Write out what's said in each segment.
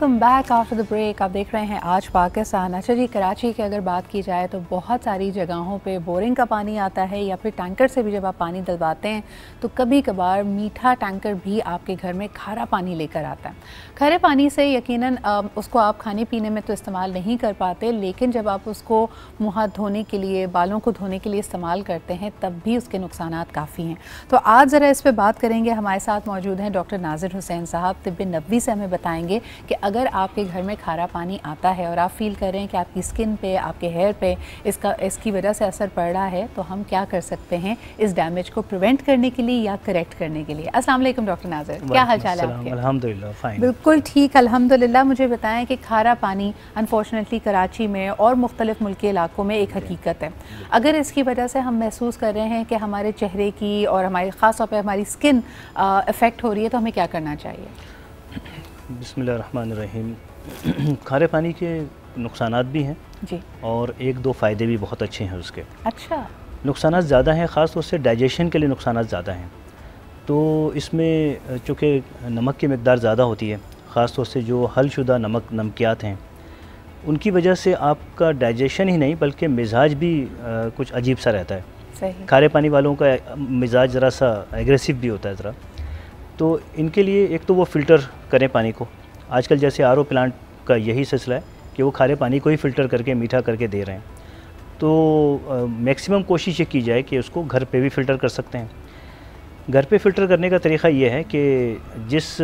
Welcome back after the break आप देख रहे हैं आज पाकिस्तान अच्छा जी कराची की अगर बात की जाए तो बहुत सारी जगहों पे बोरिंग का पानी आता है या फिर टैंकर से भी जब आप पानी डलवाते हैं तो कभी कभार मीठा टैंकर भी आपके घर में खारा पानी लेकर आता है खारे पानी से यकीनन उसको आप खाने पीने में तो इस्तेमाल नहीं कर पाते लेकिन जब आप उसको मुँह हाथ धोने के लिए बालों को धोने के लिए इस्तेमाल करते हैं तब भी उसके नुकसान काफ़ी हैं तो आज ज़रा इस पर बात करेंगे हमारे साथ मौजूद हैं डॉक्टर नाजिर हुसैन साहब तिब नबी से हमें बताएँगे कि अगर आपके घर में खारा पानी आता है और आप फील कर रहे हैं कि आपकी स्किन पे आपके हेयर पे इसका इसकी वजह से असर पड़ रहा है तो हम क्या कर सकते हैं इस डैमेज को प्रिवेंट करने के लिए या करेक्ट करने के लिए असलम डॉक्टर नाजर क्या हाल चाल है बिल्कुल ठीक अलहमदिल्ला मुझे बताएं कि खारा पानी अनफॉर्चुनेटली कराची में और मुख्तलिफ मुल्क इलाकों में एक हकीकत है अगर इसकी वजह से हम महसूस कर रहे हैं कि हमारे चेहरे की और हमारे ख़ास तौर पर हमारी स्किन इफ़ेक्ट हो रही है तो हमें क्या करना चाहिए बसमीम खारे पानी के नुकसान भी हैं जी और एक दो फ़ायदे भी बहुत अच्छे हैं उसके अच्छा नुकसान ज़्यादा हैं ख़ास तौर से डाइजेशन के लिए नुकसान ज़्यादा हैं तो इसमें चूँकि नमक की मकदार ज़्यादा होती है ख़ास तौर से जो हलशुदा नमक नमकियात हैं उनकी वजह से आपका डाइजेशन ही नहीं बल्कि मिजाज भी आ, कुछ अजीब सा रहता है खारे पानी वालों का मिजाज ज़रा सा एग्रेसिव भी होता है ज़रा तो इनके लिए एक तो वो फ़िल्टर करें पानी को आजकल जैसे आर प्लांट का यही सिलसिला है कि वो खारे पानी को ही फ़िल्टर करके मीठा करके दे रहे हैं तो मैक्सिमम कोशिश ये की जाए कि उसको घर पे भी फ़िल्टर कर सकते हैं घर पे फ़िल्टर करने का तरीका ये है कि जिस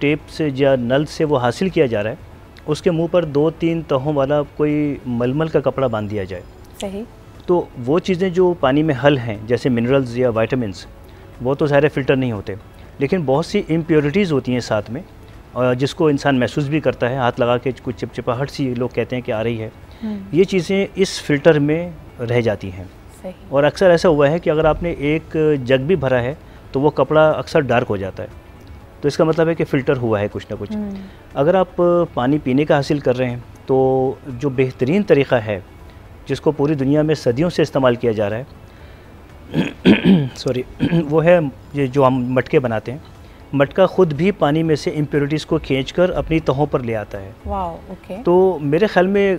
टेप से या नल से वो हासिल किया जा रहा है उसके मुंह पर दो तीन तहों वाला कोई मलमल का कपड़ा बांध दिया जाए सही तो वो चीज़ें जो पानी में हल हैं जैसे मिनरल्स या वाइटामस वो तो सारे फ़िल्टर नहीं होते लेकिन बहुत सी इम्प्योरिटीज़ होती हैं साथ में जिसको इंसान महसूस भी करता है हाथ लगा के कुछ चिपचिपाहट सी लोग कहते हैं कि आ रही है हम्म। ये चीज़ें इस फिल्टर में रह जाती हैं और अक्सर ऐसा हुआ है कि अगर आपने एक जग भी भरा है तो वो कपड़ा अक्सर डार्क हो जाता है तो इसका मतलब है कि फ़िल्टर हुआ है कुछ ना कुछ हम्म। अगर आप पानी पीने का हासिल कर रहे हैं तो जो बेहतरीन तरीक़ा है जिसको पूरी दुनिया में सदियों से इस्तेमाल किया जा रहा है सॉरी वो है ये जो हम मटके बनाते हैं मटका खुद भी पानी में से इम्प्योरिटीज़ को खींच कर अपनी तहों पर ले आता है ओके। तो मेरे ख्याल में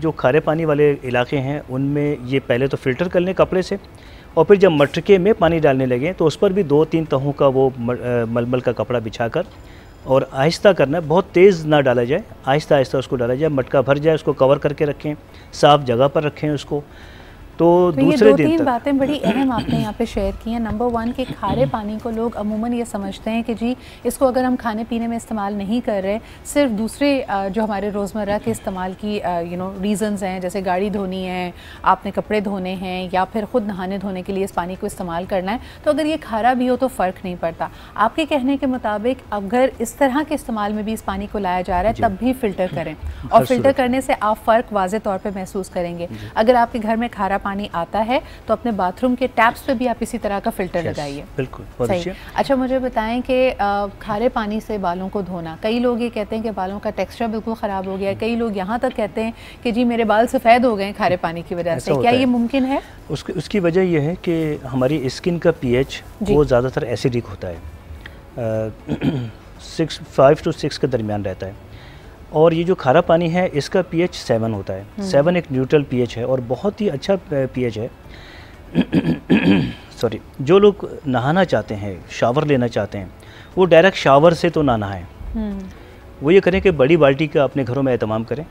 जो खारे पानी वाले इलाके हैं उनमें ये पहले तो फ़िल्टर कर लें कपड़े से और फिर जब मटके में पानी डालने लगे तो उस पर भी दो तीन तहों का वो मलमल का कपड़ा बिछा कर और आहिस्ता करना है बहुत तेज़ ना डाला जाए आहिस्ता आहिस्ता उसको डाला जाए मटका भर जाए उसको कवर करके रखें साफ़ जगह पर रखें उसको तो, तो दूसरे ये दो तीन बातें बड़ी अहम आपने यहाँ पे शेयर की हैं नंबर वन कि खारे पानी को लोग अमूमन ये समझते हैं कि जी इसको अगर हम खाने पीने में इस्तेमाल नहीं कर रहे सिर्फ दूसरे जो हमारे रोज़मर्रा के इस्तेमाल की यू नो रीज़न्स हैं जैसे गाड़ी धोनी है आपने कपड़े धोने हैं या फिर ख़ुद नहाने धोने के लिए इस पानी को इस्तेमाल करना है तो अगर ये खारा भी हो तो फ़र्क नहीं पड़ता आपके कहने के मुताबिक अगर इस तरह के इस्तेमाल में भी इस पानी को लाया जा रहा है तब भी फ़िल्टर करें और फ़िल्टर करने से आप फ़र्क वाज तौर पर महसूस करेंगे अगर आपके घर में खारा पानी आता है तो अपने बाथरूम के टैप्स पे भी आप इसी तरह का फिल्टर लगाइए बिल्कुल सही अच्छा मुझे बताएं कि खारे पानी से बालों को धोना कई लोग ये कहते हैं कि बालों का टेक्सचर बिल्कुल ख़राब हो गया कई लोग यहाँ तक कहते हैं कि जी मेरे बाल सफ़ेद हो गए खारे पानी की वजह से क्या ये मुमकिन है उसकी उसकी वजह यह है कि हमारी स्किन का एच वो ज़्यादातर एसिडिक होता है सिक्स फाइव टू सिक्स के दरमियान रहता है और ये जो खारा पानी है इसका पीएच सेवन होता है हम्म। सेवन एक न्यूट्रल पीएच है और बहुत ही अच्छा पीएच है सॉरी जो लोग नहाना चाहते हैं शावर लेना चाहते हैं वो डायरेक्ट शावर से तो ना नहाएं हम्म। वो ये करें कि बड़ी बाल्टी का अपने घरों में अहतमाम करें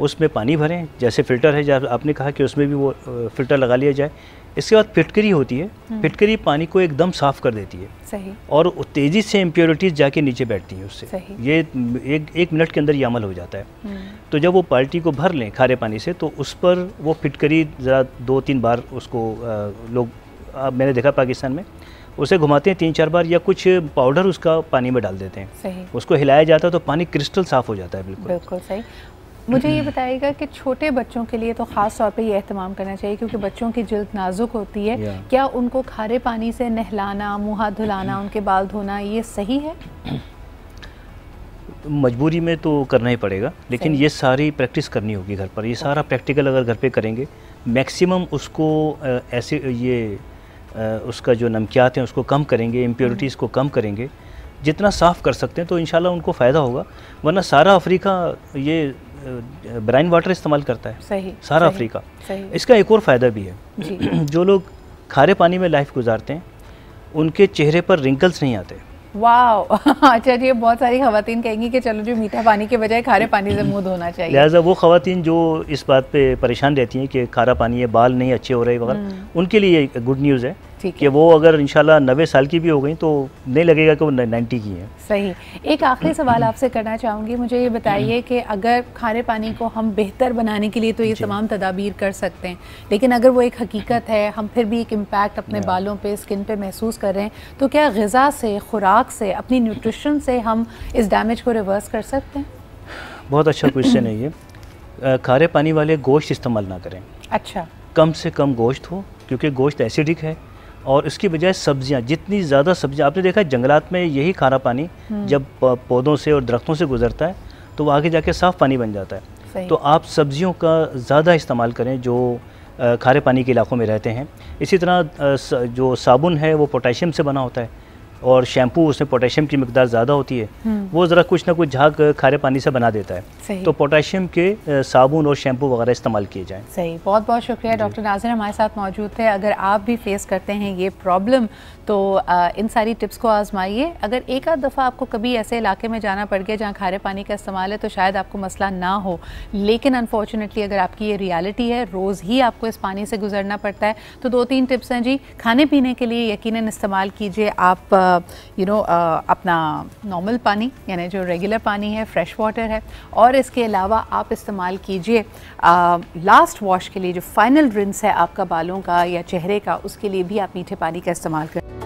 उसमें पानी भरें जैसे फ़िल्टर है जैसे आपने कहा कि उसमें भी वो फ़िल्टर लगा लिया जाए इसके बाद फिटकरी होती है हम्म। फिटकरी पानी को एकदम साफ़ कर देती है सही और तेज़ी से इम्प्योरिटीज़ जाके नीचे बैठती हैं उससे सही ये एक एक मिनट के अंदर ये अमल हो जाता है हम्म। तो जब वो पार्टी को भर लें खारे पानी से तो उस पर वो फिटकरी ज़रा दो तीन बार उसको लोग मैंने देखा पाकिस्तान में उसे घुमाते हैं तीन चार बार या कुछ पाउडर उसका पानी में डाल देते हैं उसको हिलाया जाता है तो पानी क्रिस्टल साफ हो जाता है बिल्कुल बिल्कुल सही मुझे ये हम्म। बताइएगा कि छोटे बच्चों के लिए तो ख़ास तौर पे ये अहतमाम करना चाहिए क्योंकि बच्चों की जल्द नाजुक होती है क्या उनको खारे पानी से नहलाना मुँह हाथ धुलाना उनके बाल धोना ये सही है मजबूरी में तो करना ही पड़ेगा लेकिन ये सारी प्रैक्टिस करनी होगी घर पर ये सारा प्रैक्टिकल अगर घर पे करेंगे मैक्सिमम उसको ऐसे ये उसका जो नमकियात हैं उसको कम करेंगे इम्प्योरिटीज़ हम्म। को कम करेंगे जितना साफ़ कर सकते हैं तो इन उनको फ़ायदा होगा वरना सारा अफ्रीका ये ब्राइन वाटर इस्तेमाल करता है सही सारा सही, अफ्रीका सही। इसका एक और फ़ायदा भी है जी। जो लोग खारे पानी में लाइफ गुजारते हैं उनके चेहरे पर रिंकल्स नहीं आते वाओ अच्छा जी बहुत सारी खातन कहेंगी कि चलो जो मीठा पानी के बजाय खारे पानी से मुंह धोना चाहिए लिहाजा वो खातन जो इस बात पे परेशान रहती हैं कि खारा पानी है बाल नहीं अच्छे हो रहे वगैरह हम्म। उनके लिए गुड न्यूज़ है कि वो अगर इंशाल्लाह नबे साल की भी हो गई तो नहीं लगेगा कि वो नाइन्टी की है सही एक आखिरी सवाल हम्म। आपसे करना चाहूँगी मुझे ये बताइए हम्म। कि अगर खाने पानी को हम बेहतर बनाने के लिए तो ये तमाम तदाबीर कर सकते हैं लेकिन अगर वो एक हकीकत है हम फिर भी एक इम्पैक्ट अपने बालों पर स्किन पर महसूस कर रहे हैं तो क्या गज़ा से ख़ुराक से अपनी न्यूट्रिशन से हम इस डैमेज को रिवर्स कर सकते हैं बहुत अच्छा क्वेश्चन है ये खारे पानी वाले गोश्त इस्तेमाल ना करें अच्छा कम से कम गोश्त हो क्योंकि गोश्त एसिडिक है और इसकी बजाय सब्जियां जितनी ज़्यादा सब्जियां आपने देखा है जंगलात में यही खारा पानी हम्म। जब पौधों से और दरख्तों से गुजरता है तो वो आगे जाके साफ़ पानी बन जाता है तो आप सब्जियों का ज़्यादा इस्तेमाल करें जो खारे पानी के इलाकों में रहते हैं इसी तरह जो साबुन है वो पोटेशियम से बना होता है और शैम्पू उसमें पोटेशियम की मकदार ज़्यादा होती है हम्म। वो ज़रा कुछ ना कुछ झाग खारे पानी से बना देता है तो पोटेशियम के साबुन और शैम्पू वगैरह इस्तेमाल किए जाएँ सही बहुत बहुत शुक्रिया डॉक्टर नाजिर हमारे साथ मौजूद थे अगर आप भी फेस करते हैं ये प्रॉब्लम तो इन सारी टिप्स को आजमाइए अगर एक आध दफ़ा आपको कभी ऐसे इलाके में जाना पड़ गया जहाँ खारे पानी का इस्तेमाल है तो शायद आपको मसला ना हो लेकिन अनफॉर्चुनेटली अगर आपकी ये रियलिटी है रोज़ ही आपको इस पानी से गुजरना पड़ता है तो दो तीन टिप्स हैं जी खाने पीने के लिए यकीन इस्तेमाल कीजिए आप यू नो uh, अपना नॉर्मल पानी यानी जो रेगुलर पानी है फ्रेश वाटर है और इसके अलावा आप इस्तेमाल कीजिए लास्ट uh, वॉश के लिए जो फाइनल रिंस है आपका बालों का या चेहरे का उसके लिए भी आप मीठे पानी का इस्तेमाल करें